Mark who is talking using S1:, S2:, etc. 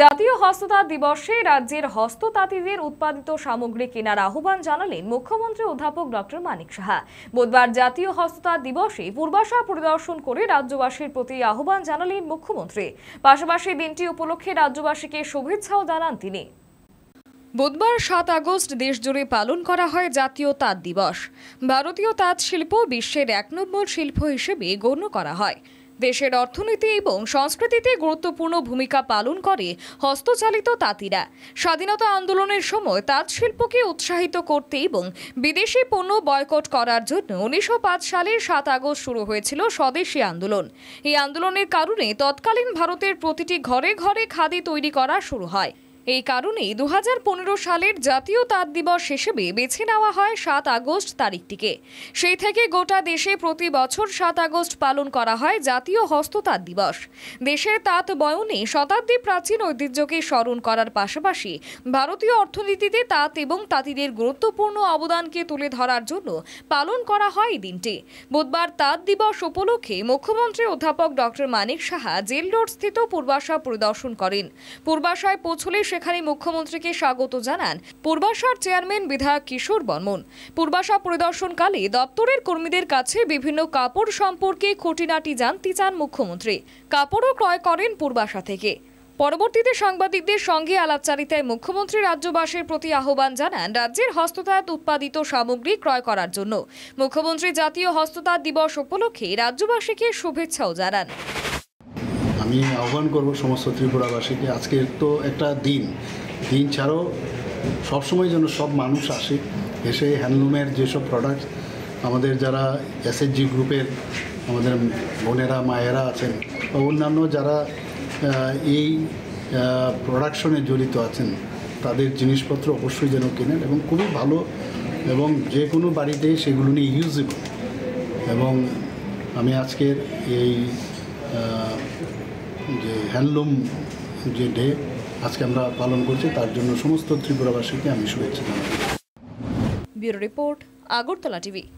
S1: জাতীয় হস্ততাঁত দিবসে রাজ্যের হস্ততাঁতিদের উৎপাদিত সামগ্রী কেনার আহ্বান জানালেন মুখ্যমন্ত্রী অধ্যাপক ডক্টর মানিক সাহা বুধবার জাতীয় হস্ততাঁত দিবসে পূর্বাশা পরিদর্শন করে রাজ্যবাসীর প্রতি আহ্বান জানালেন মুখ্যমন্ত্রী পাশাপাশি দিনটি উপলক্ষে রাজ্যবাসীকে শুভেচ্ছাও জানান তিনি বুধবার সাত আগস্ট দেশজুড়ে পালন করা হয় জাতীয় তাঁত দিবস ভারতীয় তাঁত শিল্প বিশ্বের এক নম্বর শিল্প হিসেবে গণ্য করা হয় দেশের অর্থনীতি এবং সংস্কৃতিতে গুরুত্বপূর্ণ ভূমিকা পালন করে হস্তচালিত তাঁতিরা স্বাধীনতা আন্দোলনের সময় তাঁত শিল্পকে উৎসাহিত করতে এবং বিদেশি পণ্য বয়কট করার জন্য উনিশশো সালের সাত আগস্ট শুরু হয়েছিল স্বদেশী আন্দোলন এই আন্দোলনের কারণে তৎকালীন ভারতের প্রতিটি ঘরে ঘরে খাদি তৈরি করা শুরু হয় এই কারণেই দু সালের জাতীয় তাঁত দিবস হিসেবে বেছে নেওয়া হয় সাত আগস্ট তারিখটিকে সেই থেকে গোটা দেশে প্রতি বছর সাত আগস্ট পালন করা হয় জাতীয় হস্ততাঁত দিবস দেশের তাঁত বয়নে শতাব্দী প্রাচীন ঐতিহ্যকে স্মরণ করার পাশাপাশি ভারতীয় অর্থনীতিতে তাঁত এবং তাঁতিদের গুরুত্বপূর্ণ অবদানকে তুলে ধরার জন্য পালন করা হয় এই দিনটি বুধবার তাঁত দিবস উপলক্ষে মুখ্যমন্ত্রী অধ্যাপক doctor Manik Saha jail road স্থিত পূর্বাশা পরিদর্শন করেন পূর্বাশায় পৌঁছলে সেখানে মুখ্যমন্ত্রীকে স্বাগত জানান পূর্বাশার চেয়ারম্যান বিধায়ক কিশোর বর্মন পূর্বাসা পরিদর্শনকালে দপ্তরের কর্মীদের কাছে বিভিন্ন কাপড় সম্পর্কে খুঁটিনাটি জানতে চান মুখ্যমন্ত্রী কাপড়ও ক্রয় করেন পূর্বাশা থেকে পরবর্তীতে সাংবাদিকদের সঙ্গে আলাপচারিতায় মুখ্যমন্ত্রী রাজ্যবাসীর প্রতি আহ্বান জানান রাজ্যের হস্ততাঁত উৎপাদিত সামগ্রী ক্রয় করার জন্য মুখ্যমন্ত্রী জাতীয় হস্ততাঁত দিবস উপলক্ষে রাজ্যবাসীকে শুভেচ্ছাও জানান
S2: আমি আহ্বান করব সমস্ত ত্রিপুরাবাসীকে আজকের তো একটা দিন দিন ছাড়াও সবসময় যেন সব মানুষ আসে এসে হ্যান্ডলুমের যেসব প্রোডাক্ট আমাদের যারা এসএসজি গ্রুপের আমাদের বোনেরা মায়েরা আছেন বা অন্যান্য যারা এই প্রোডাকশনে জড়িত আছেন তাদের জিনিসপত্র অবশ্যই যেন কেনেন এবং খুবই ভালো এবং যে কোনো বাড়িতে সেগুলো নিয়ে ইউজেবল এবং আমি আজকের এই যে হ্যান্ডলুম যে ডে আজকে আমরা পালন করছি তার জন্য সমস্ত ত্রিপুরাবাসীকে আমি শুভেচ্ছা জানাই
S1: ব্যুরো রিপোর্ট আগরতলা টিভি